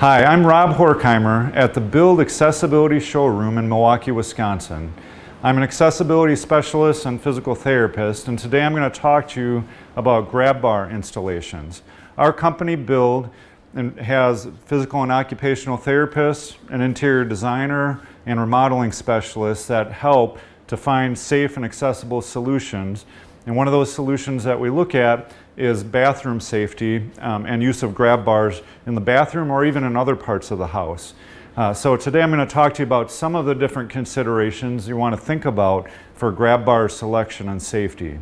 Hi, I'm Rob Horkheimer at the Build Accessibility Showroom in Milwaukee, Wisconsin. I'm an accessibility specialist and physical therapist, and today I'm going to talk to you about grab bar installations. Our company Build has physical and occupational therapists, an interior designer, and remodeling specialists that help to find safe and accessible solutions. And one of those solutions that we look at is bathroom safety um, and use of grab bars in the bathroom or even in other parts of the house. Uh, so today I'm going to talk to you about some of the different considerations you want to think about for grab bar selection and safety.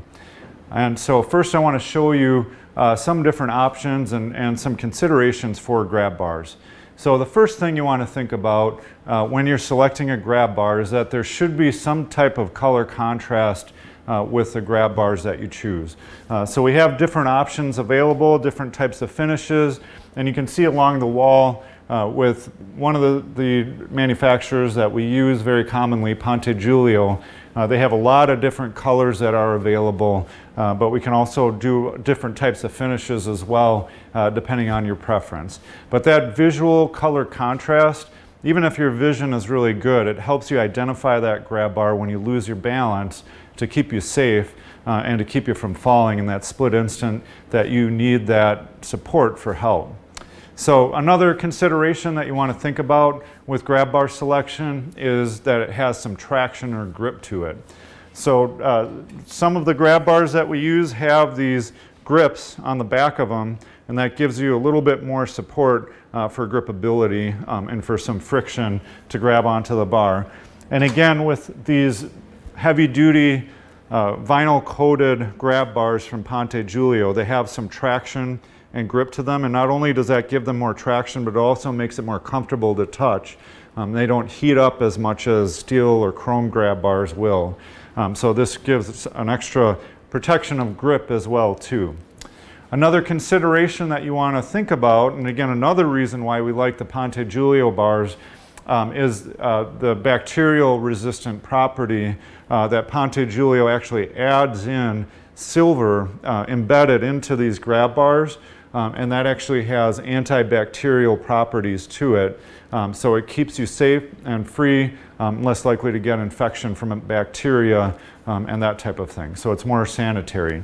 And so first I want to show you uh, some different options and, and some considerations for grab bars. So the first thing you want to think about uh, when you're selecting a grab bar is that there should be some type of color contrast uh, with the grab bars that you choose. Uh, so we have different options available, different types of finishes, and you can see along the wall uh, with one of the, the, manufacturers that we use very commonly, Ponte Giulio. Uh, they have a lot of different colors that are available, uh, but we can also do different types of finishes as well, uh, depending on your preference. But that visual color contrast, even if your vision is really good, it helps you identify that grab bar when you lose your balance to keep you safe uh, and to keep you from falling in that split instant that you need that support for help. So another consideration that you want to think about with grab bar selection is that it has some traction or grip to it. So uh, some of the grab bars that we use have these grips on the back of them and that gives you a little bit more support uh, for gripability um, and for some friction to grab onto the bar. And again with these heavy duty uh, vinyl coated grab bars from Ponte Giulio, they have some traction and grip to them. And not only does that give them more traction, but it also makes it more comfortable to touch. Um, they don't heat up as much as steel or chrome grab bars will. Um, so this gives an extra protection of grip as well too. Another consideration that you want to think about, and again another reason why we like the Ponte Giulio bars, um, is uh, the bacterial resistant property uh, that Ponte Giulio actually adds in silver uh, embedded into these grab bars. Um, and that actually has antibacterial properties to it. Um, so it keeps you safe and free, um, less likely to get infection from bacteria um, and that type of thing. So it's more sanitary.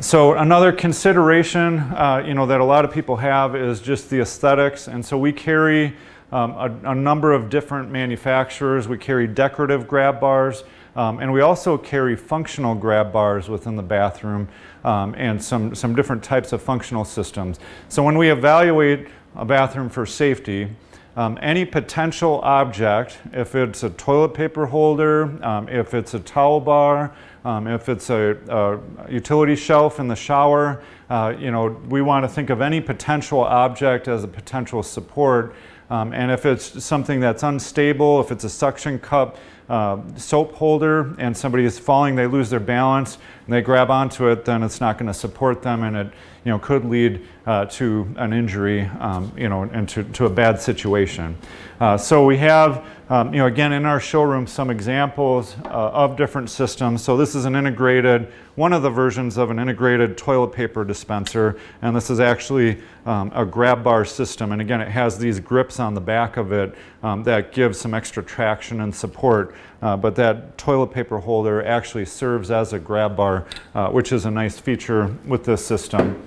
So another consideration, uh, you know, that a lot of people have is just the aesthetics. And so we carry um, a, a number of different manufacturers. We carry decorative grab bars. Um, and we also carry functional grab bars within the bathroom um, and some, some different types of functional systems. So when we evaluate a bathroom for safety, um, any potential object, if it's a toilet paper holder, um, if it's a towel bar, um, if it's a, a, utility shelf in the shower, uh, you know, we want to think of any potential object as a potential support um, and if it's something that's unstable, if it's a suction cup, uh, soap holder and somebody is falling, they lose their balance, and they grab onto it, then it's not going to support them, and it you know, could lead uh, to an injury um, you know, and to, to a bad situation. Uh, so we have, um, you know, again, in our showroom, some examples uh, of different systems. So this is an integrated, one of the versions of an integrated toilet paper dispenser, and this is actually um, a grab bar system. And again, it has these grips on the back of it um, that give some extra traction and support uh, but that toilet paper holder actually serves as a grab bar, uh, which is a nice feature with this system.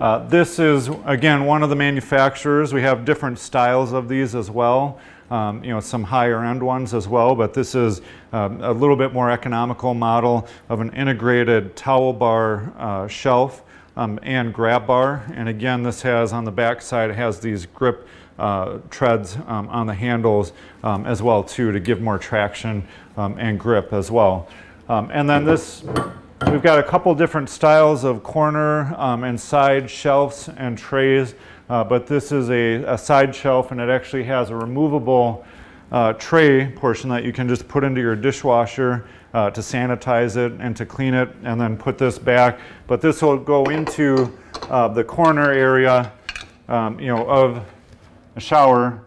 Uh, this is, again, one of the manufacturers. We have different styles of these as well. Um, you know, some higher end ones as well, but this is um, a little bit more economical model of an integrated towel bar uh, shelf um, and grab bar. And again, this has on the back side, has these grip uh, treads um, on the handles um, as well too to give more traction um, and grip as well. Um, and then this, we've got a couple different styles of corner um, and side shelves and trays, uh, but this is a, a, side shelf and it actually has a removable uh, tray portion that you can just put into your dishwasher uh, to sanitize it and to clean it and then put this back. But this will go into uh, the corner area um, you know, of a shower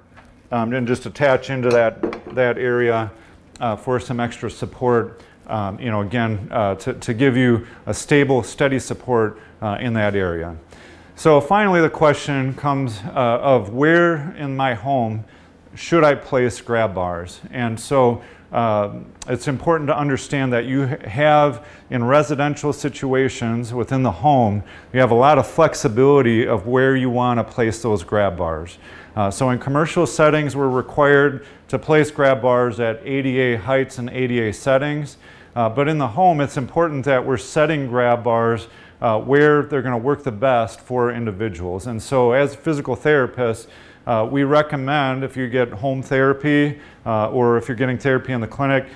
um, and just attach into that, that area uh, for some extra support. Um, you know, again, uh, to, to give you a stable, steady support uh, in that area. So finally, the question comes uh, of where in my home should I place grab bars? And so uh, it's important to understand that you have in residential situations within the home, you have a lot of flexibility of where you want to place those grab bars. Uh, so in commercial settings, we're required to place grab bars at ADA heights and ADA settings. Uh, but in the home, it's important that we're setting grab bars uh, where they're going to work the best for individuals. And so as physical therapists, uh, we recommend if you get home therapy uh, or if you're getting therapy in the clinic,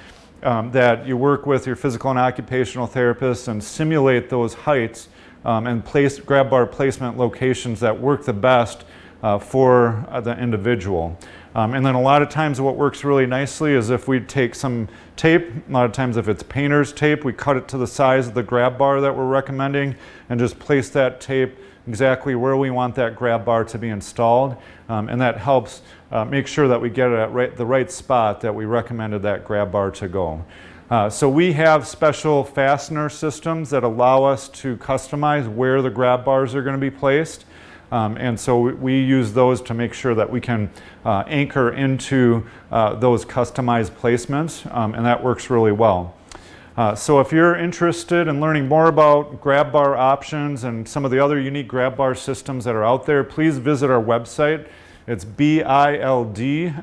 um, that you work with your physical and occupational therapists and simulate those heights um, and place grab bar placement locations that work the best uh, for uh, the individual. Um, and then a lot of times what works really nicely is if we take some tape, a lot of times if it's painter's tape, we cut it to the size of the grab bar that we're recommending and just place that tape exactly where we want that grab bar to be installed, um, and that helps uh, make sure that we get it at right, the right spot that we recommended that grab bar to go. Uh, so we have special fastener systems that allow us to customize where the grab bars are going to be placed. Um, and so we use those to make sure that we can uh, anchor into uh, those customized placements, um, and that works really well. Uh, so if you're interested in learning more about grab bar options and some of the other unique grab bar systems that are out there, please visit our website. It's bildnow.com.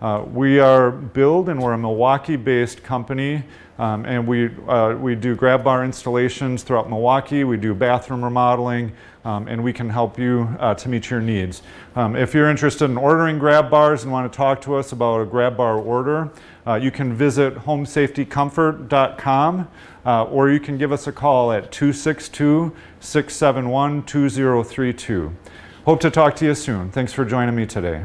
Uh, we are build and we're a Milwaukee-based company, um, and we uh, we do grab bar installations throughout Milwaukee. We do bathroom remodeling, um, and we can help you uh, to meet your needs. Um, if you're interested in ordering grab bars and want to talk to us about a grab bar order, uh, you can visit homesafetycomfort.com, uh, or you can give us a call at 262-671-2032. Hope to talk to you soon. Thanks for joining me today.